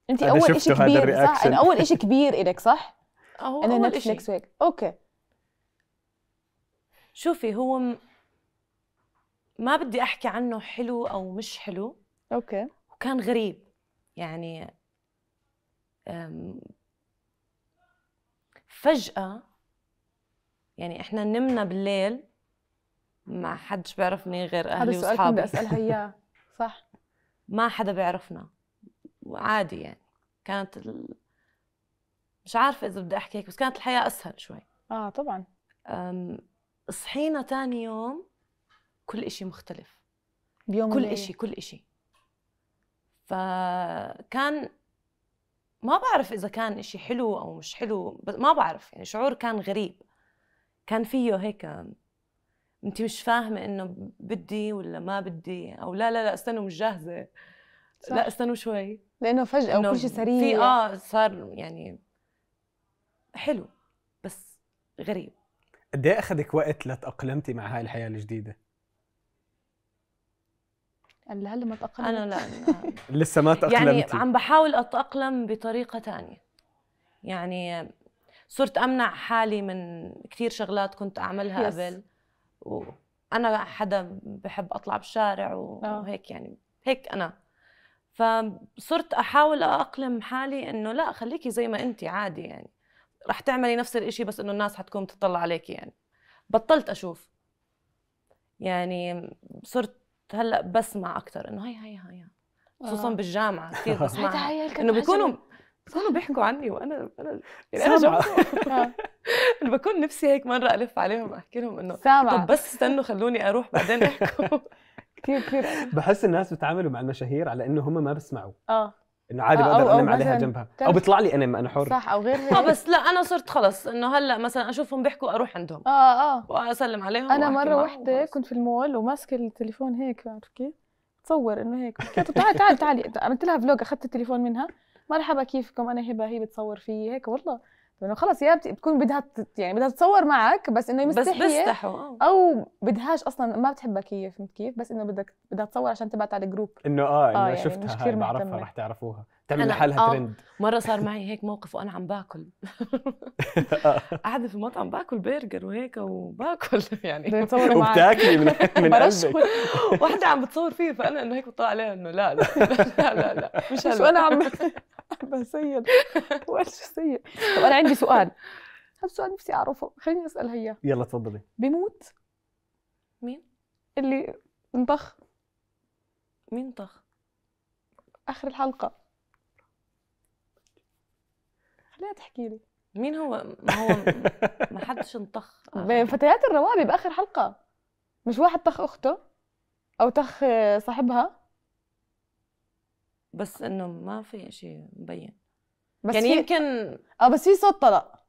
انت اول شيء كبير صح؟ أنا اول شيء كبير الك صح؟ أه، هو انا نتفلكس هيك اوكي شوفي هو ما بدي احكي عنه حلو او مش حلو اوكي وكان غريب يعني فجأة يعني احنا نمنا بالليل ما حدش بيعرفني غير اهلي واصحابي هذا السؤال اسالها اياه صح ما حدا بيعرفنا عادي يعني كانت ال... مش عارفه اذا بدي احكي هيك بس كانت الحياه اسهل شوي اه طبعا أم صحينا تاني يوم كل إشي مختلف بيوم كل إشي كل إشي فكان ما بعرف إذا كان إشي حلو أو مش حلو بس ما بعرف يعني شعور كان غريب كان فيه هيك انت مش فاهمه انه بدي ولا ما بدي او لا لا لا استنوا مش جاهزه صح. لا استنوا شوي لانه فجاه وكل شيء سريع في اه صار يعني حلو بس غريب قد ايه اخذك وقت لتاقلمتي مع هاي الحياه الجديده؟ قال يعني هلا ما تاقلمت انا لا أنا لسه ما يعني تاقلمتي يعني عم بحاول اتاقلم بطريقه ثانيه يعني صرت امنع حالي من كثير شغلات كنت اعملها يس. قبل وانا حدا بحب اطلع بالشارع وهيك يعني هيك انا فصرت احاول اقلم حالي انه لا خليكي زي ما انت عادي يعني رح تعملي نفس الإشي بس إنه الناس حتكون بتطلع عليك يعني بطلت أشوف يعني صرت هلا بسمع أكثر إنه هي هي هي خصوصا آه. بالجامعة كثير بسمع إنه بيكونوا بيكونوا بيحكوا عني وأنا أنا يعني أنا آه. أنا بكون نفسي هيك مرة ألف عليهم أحكي لهم إنه طب بس استنوا خلوني أروح بعدين احكوا كثير كثير بحس الناس بتعاملوا مع المشاهير على إنه هم ما بيسمعوا اه انه عادي آه، بقدر انام عليها جنبها او بيطلع لي انام انا حر صح او غير آه، هيك اه بس لا انا صرت خلص انه هلا مثلا اشوفهم بيحكوا اروح عندهم اه اه واسلم عليهم انا مره وحده كنت في المول وماسكه التليفون هيك عرفت كيف؟ تصور انه هيك قلت تعال تعالي تعالي عملت لها فلوج اخذت التليفون منها مرحبا كيفكم انا هبه هي بتصور فيي هيك والله انه خلص يا بتكون بدها يعني بدها تتصور معك بس انه مستحيه بس بستحوا آه. او بدهاش اصلا ما بتحبك هي فهمت كيف بس انه بدك بدها تتصور عشان تبعت على الجروب انه اه انه آه يعني شفتها كثير بعرفها رح تعرفوها تعمل لحالها آه ترند مره صار معي هيك موقف وانا عم باكل آه. قاعده في مطعم باكل برجر وهيك وباكل يعني بتصور معك وبتاكلي من من قلبك عم بتصور فيه فانا انه هيك بطلع عليها انه لا لا لا لا, لا, لا مش هلا انا عم سيد وش سيد طب انا عندي سؤال هالسؤال نفسي اعرفه خليني اسالها اياه يلا تفضلي بيموت مين اللي انطخ مين طخ اخر الحلقه خليها تحكي لي مين هو ما هو ما حدش انطخ فتيات الروابي باخر حلقه مش واحد طخ اخته او طخ صاحبها بس انه ما في شيء مبين بس يعني في... يمكن اه بس في صوت طلق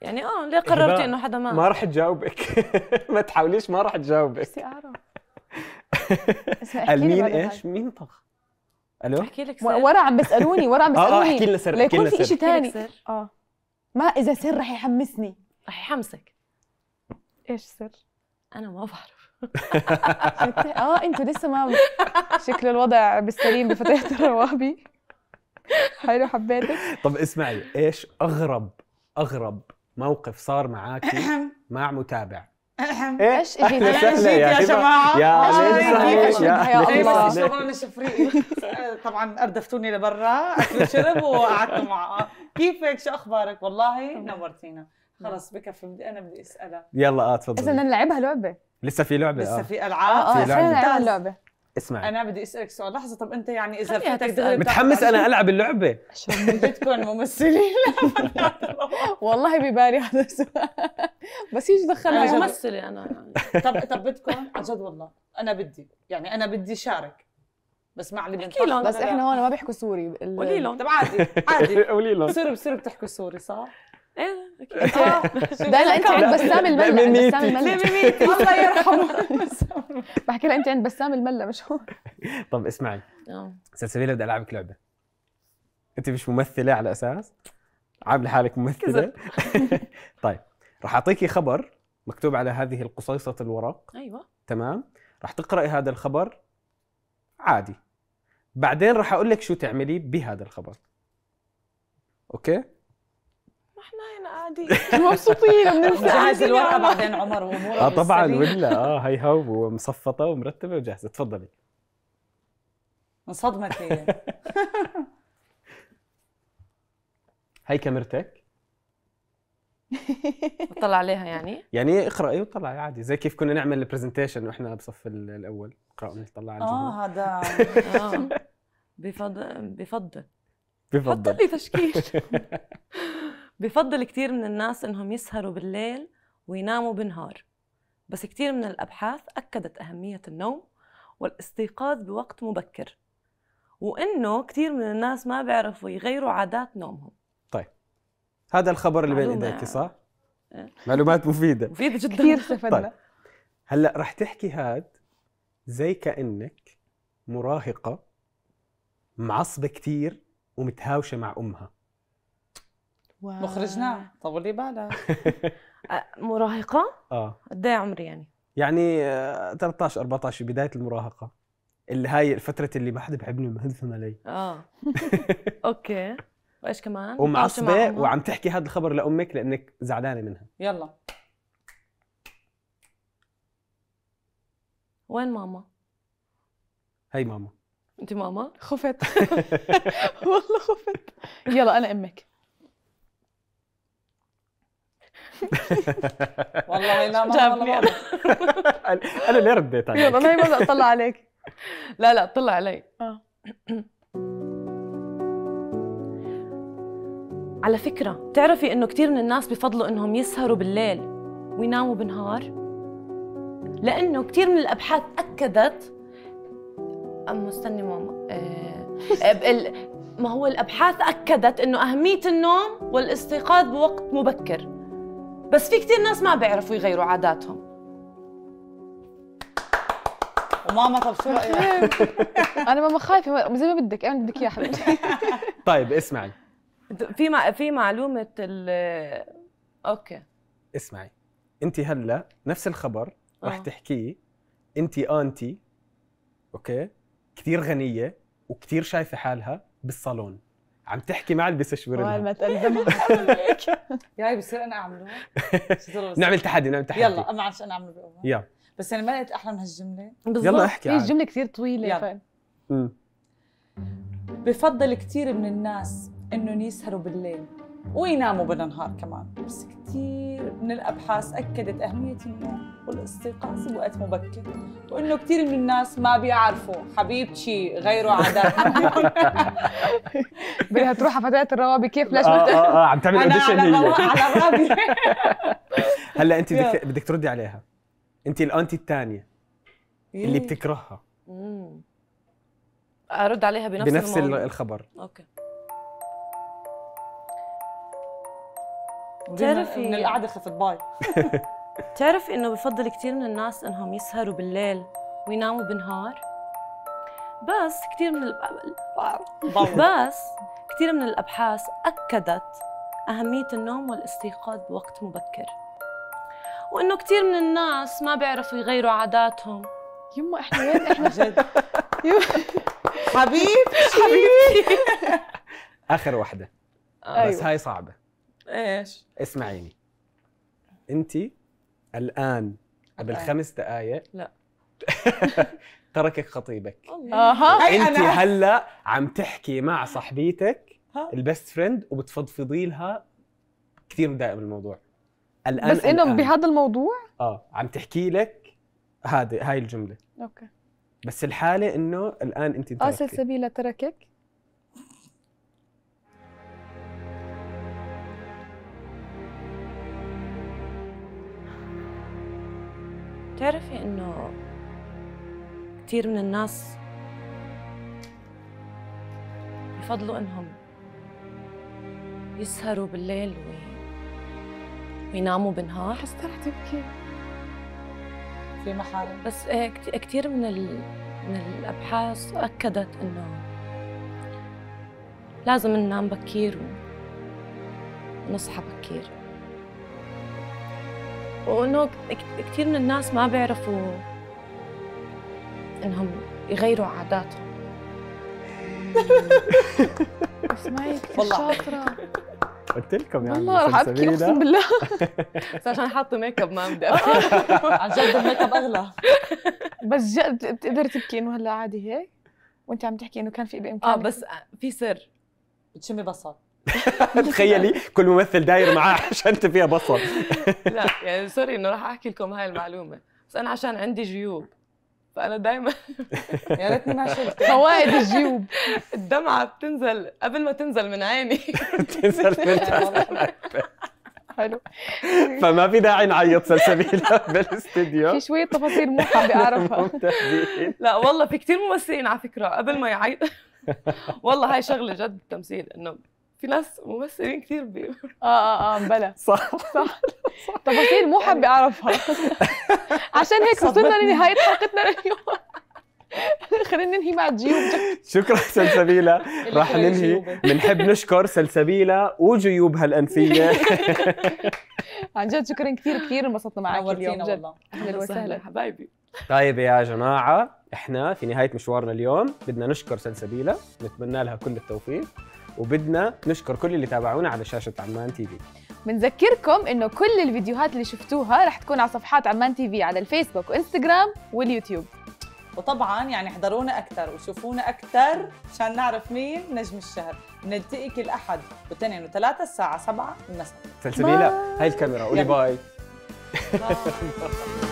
يعني اه ليه قررتي انه حدا ما ما راح تجاوبك ما تحاوليش ما راح تجاوبك بس اعرف قال مين ايش؟ مين طخ؟ الو احكي لك سر ورا عم بيسالوني ورا عم آه، آه، بيسالوني اه احكي لنا سر ليكون في شيء ثاني اه ما اذا سر رح يحمسني رح يحمسك ايش سر؟ انا ما بعرف اه انتوا لسه ما شكل الوضع بالسليم بفتيات الروابي حلو حبيتك طب اسمعي ايش اغرب اغرب موقف صار معاكي مع متابع إيه، ايش اجيت انا يا جماعه يا بس شغلنا شفري طبعا اردفتوني لبرا اكل شرب وقعدت معه كيفك شو اخبارك والله نورتينا خلص بكفي بدي انا بدي اسالها يلا اه تفضلي اذا نلعبها لعبه لسه في لعبه لسه آه. في العاب اه, آه. في لعبه, لعبة. اسمع انا بدي اسالك سؤال لحظه طب انت يعني اذا بدك دغري متحمس انا العب اللعبه بدكم ممثلين والله ببالي هذا السؤال بس يجي دخلها انا ممثله انا يعني طب طب بدكم عن جد والله انا بدي يعني انا بدي شارك بس مع اللي علمنا بس احنا هون ما بيحكوا سوري قولي لهم طب عادي عادي قولي لهم بصيروا بصيروا بتحكوا سوري صح؟ ايه ده آه. لا انت عند بسام المله بسام المله الله يرحمه بحكي لها انت عند بسام المله مش هو طب اسمعي آه. سلسبيلا بدي العبك لعبه انت مش ممثله على اساس عامله حالك ممثله طيب راح اعطيكي خبر مكتوب على هذه القصيصه الورق ايوه تمام راح تقراي هذا الخبر عادي بعدين راح اقول لك شو تعملي بهذا الخبر اوكي احنا هنا قاعدين مبسوطين بننسى جاهز الورقه بعدين عمر اه طبعا ولا اه هي هو ومصفطه ومرتبه وجاهزه تفضلي انصدمت هي هي كاميرتك اطلع عليها يعني يعني اقراي وطلعي عادي زي كيف كنا نعمل البرزنتيشن واحنا بصف الاول اقرا ونطلع على الجمهور اه هذا آه. بفضل بفضل بفضل لي تشكيل بفضل كتير من الناس إنهم يسهروا بالليل ويناموا بالنهار بس كتير من الأبحاث أكدت أهمية النوم والاستيقاظ بوقت مبكر وإنه كتير من الناس ما بيعرفوا يغيروا عادات نومهم طيب هذا الخبر اللي بين إيديك صح؟ إيه. معلومات مفيدة مفيدة جدا كثير استفدنا طيب. هلا رح تحكي هاد زي كأنك مراهقة معصبة كتير ومتهاوشة مع أمها و... مخرجنا طولي بالك مراهقه اه قد ايه عمري يعني يعني 13 آه، 14 في بدايه المراهقه اللي هاي الفتره اللي ما حدا بحبني ومهذم علي اه اوكي وايش كمان ومعصبه وعم تحكي هذا الخبر لامك لانك زعلانه منها يلا وين ماما هي ماما انت ماما خفت والله خفت يلا انا امك والله لا ما جابني انا ليه رديت عليك؟ يلا انا بدي اطلع عليك لا لا طلع علي آه. على فكرة تعرفي إنه كثير من الناس بفضلوا إنهم يسهروا بالليل ويناموا بالنهار لأنه كثير من الأبحاث أكدت أم استني ماما آه، ما هو الأبحاث أكدت إنه أهمية النوم والاستيقاظ بوقت مبكر بس في كثير ناس ما بيعرفوا يغيروا عاداتهم وماما طب شو رايك؟ انا ماما خايفه زي ما بدك انا بدك اياها حبيبتي طيب اسمعي في مع... في معلومه ال اوكي اسمعي انت هلا نفس الخبر آه. رح تحكيه انت انتي اوكي كثير غنيه وكثير شايفه حالها بالصالون عم تحكي مع البس ما تقدمها يا بصير انا اعمله نعمل تحدي نعمل تحدي يلا ما عادش انا اعمله يلا بس انا ما لقيت احلى من هالجمله يلا احكي هي الجمله كثير طويله يلا. بفضل كثير من الناس انهم يسهروا بالليل ويناموا بالنهار كمان بس كثير من الأبحاث أكدت أهمية النوم والاستيقاظ بوقت مبكر وإنه كثير من الناس ما بيعرفوا حبيبتي غيروا عاداتهم بدها تروح على فتاة الروابي كيف ليش آه, آه, آه, عم تعمل أوديشن على, على هلا أنت بدك بدك تردي عليها أنت الأنتي الثانية إيه. اللي بتكرهها ارد عليها بنفس بنفس الموضوع. الخبر اوكي بتعرفي من القعده خفت باي تعرف انه بفضل كثير من الناس انهم يسهروا بالليل ويناموا بالنهار بس كثير من الأب... بس كثير من الابحاث اكدت اهميه النوم والاستيقاظ بوقت مبكر وانه كثير من الناس ما بيعرفوا يغيروا عاداتهم يما احنا وين احنا جد حبيب حبيبي اخر وحده بس أيوة. هاي صعبه ايش؟ اسمعيني انت الان قبل خمس دقائق لا تركك خطيبك اها انت هلا عم تحكي مع صاحبيتك البيست فريند وبتفضفضي لها كثير مضايقه بالموضوع الان بس انه بهذا الموضوع اه عم تحكي لك هذه هاي الجمله اوكي بس الحاله انه الان انت اه سلسبيله تركك بتعرفي انه كثير من الناس بفضلوا انهم يسهروا بالليل و... ويناموا بالنهار حسيت رح تبكي في محارم بس إيه، كثير من ال... من الابحاث اكدت انه لازم ننام بكير ونصحى بكير وانه كثير من الناس ما بيعرفوا انهم يغيروا عاداتهم اسمعي كثير شاطره قلت لكم يعني والله رح ابكي اقسم بالله بس عشان حاطه ميك اب ما بدي عن جد الميك اب اغلى بس جد بتقدر تبكي انه هلا عادي هيك وانت عم تحكي انه كان في بامكانك اه بس في سر بتشمي بصل تخيلي كل ممثل داير معاه عشان فيها بصل لا يعني سوري انه راح احكي لكم هاي المعلومه بس انا عشان عندي جيوب فانا دائما يا ريتني ما شفت فوائد الجيوب الدمعه بتنزل قبل ما تنزل من عيني بتنزل من حلو فما في داعي نعيط سلسبيلا بالاستديو في شويه تفاصيل مو حابه اعرفها لا والله في كثير ممثلين على فكره قبل ما يعيط والله هاي شغله جد تمثيل انه في ناس ممثلين كتير بي... اه اه اه بلا صح صح تفاصيل مو حابه اعرفها يعني عشان هيك وصلنا لنهايه حلقتنا لليوم خلينا ننهي مع جيوب شكرا سلسبيلة راح ننهي بنحب نشكر سلسبيلة وجيوبها الأنفية عن جد شكرا كثير كثير انبسطنا معك اليوم جد أهلا وسهلا حبايبي طيب يا جماعة احنا في نهاية مشوارنا اليوم بدنا نشكر سلسبيلة نتمنى لها كل التوفيق وبدنا نشكر كل اللي تابعونا على شاشه عمان تي في بنذكركم انه كل الفيديوهات اللي شفتوها رح تكون على صفحات عمان تي في على الفيسبوك وانستغرام واليوتيوب وطبعا يعني احضرونا اكثر وشوفونا اكثر عشان نعرف مين نجم الشهر بنلتقي كل احد واثنين وثلاثه الساعه 7 المساء لا هاي الكاميرا قولي باي, باي.